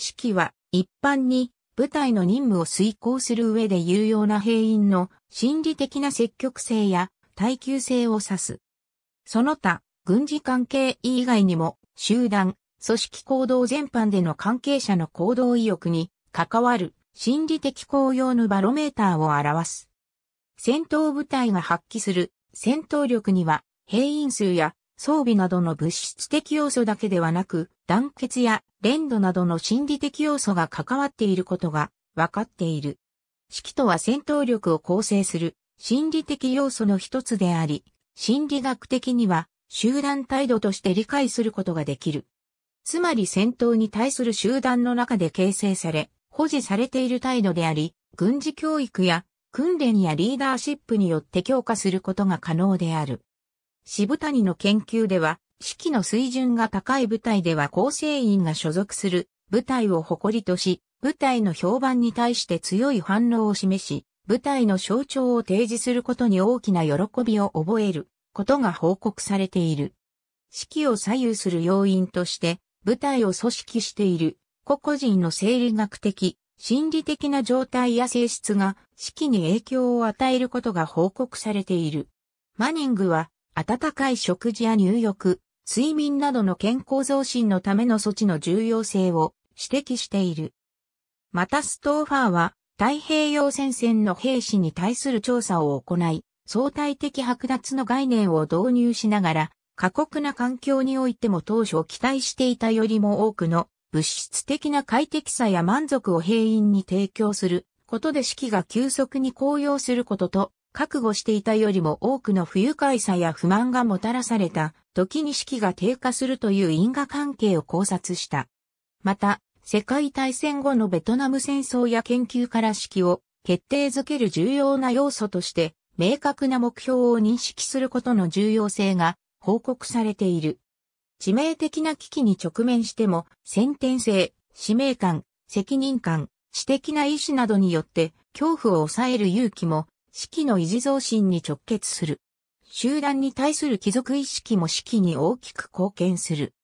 指揮は一般に部隊の任務を遂行する上で有用な兵員の心理的な積極性や耐久性を指す。その他、軍事関係以外にも集団、組織行動全般での関係者の行動意欲に関わる心理的効用のバロメーターを表す。戦闘部隊が発揮する戦闘力には兵員数や装備などの物質的要素だけではなく、団結や連度などの心理的要素が関わっていることが分かっている。指揮とは戦闘力を構成する心理的要素の一つであり、心理学的には集団態度として理解することができる。つまり戦闘に対する集団の中で形成され、保持されている態度であり、軍事教育や訓練やリーダーシップによって強化することが可能である。渋谷の研究では、指揮の水準が高い部隊では構成員が所属する部隊を誇りとし、部隊の評判に対して強い反応を示し、部隊の象徴を提示することに大きな喜びを覚えることが報告されている。指揮を左右する要因として、部隊を組織している個々人の生理学的、心理的な状態や性質が指揮に影響を与えることが報告されている。マニングは暖かい食事や入浴、睡眠などの健康増進のための措置の重要性を指摘している。またストーファーは太平洋戦線の兵士に対する調査を行い、相対的剥奪の概念を導入しながら、過酷な環境においても当初期待していたよりも多くの物質的な快適さや満足を兵員に提供することで士気が急速に高揚することと覚悟していたよりも多くの不愉快さや不満がもたらされた、時に士気が低下するという因果関係を考察した。また、世界大戦後のベトナム戦争や研究から式を決定づける重要な要素として、明確な目標を認識することの重要性が報告されている。致命的な危機に直面しても、先天性、使命感、責任感、知的な意志などによって恐怖を抑える勇気も士気の維持増進に直結する。集団に対する貴族意識も士気に大きく貢献する。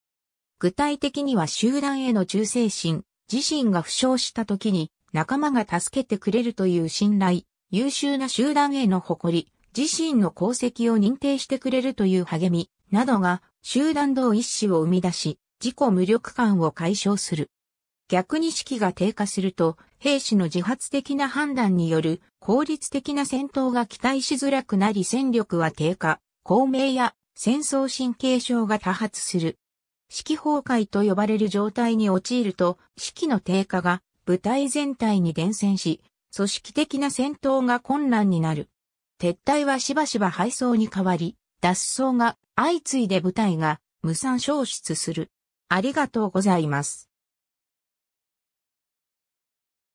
具体的には集団への忠誠心、自身が負傷した時に仲間が助けてくれるという信頼、優秀な集団への誇り、自身の功績を認定してくれるという励み、などが集団同一死を生み出し、自己無力感を解消する。逆に士気が低下すると、兵士の自発的な判断による効率的な戦闘が期待しづらくなり戦力は低下、公明や戦争神経症が多発する。士気崩壊と呼ばれる状態に陥ると、士気の低下が部隊全体に伝染し、組織的な戦闘が困難になる。撤退はしばしば敗走に変わり、脱走が相次いで部隊が無産消失する。ありがとうございます。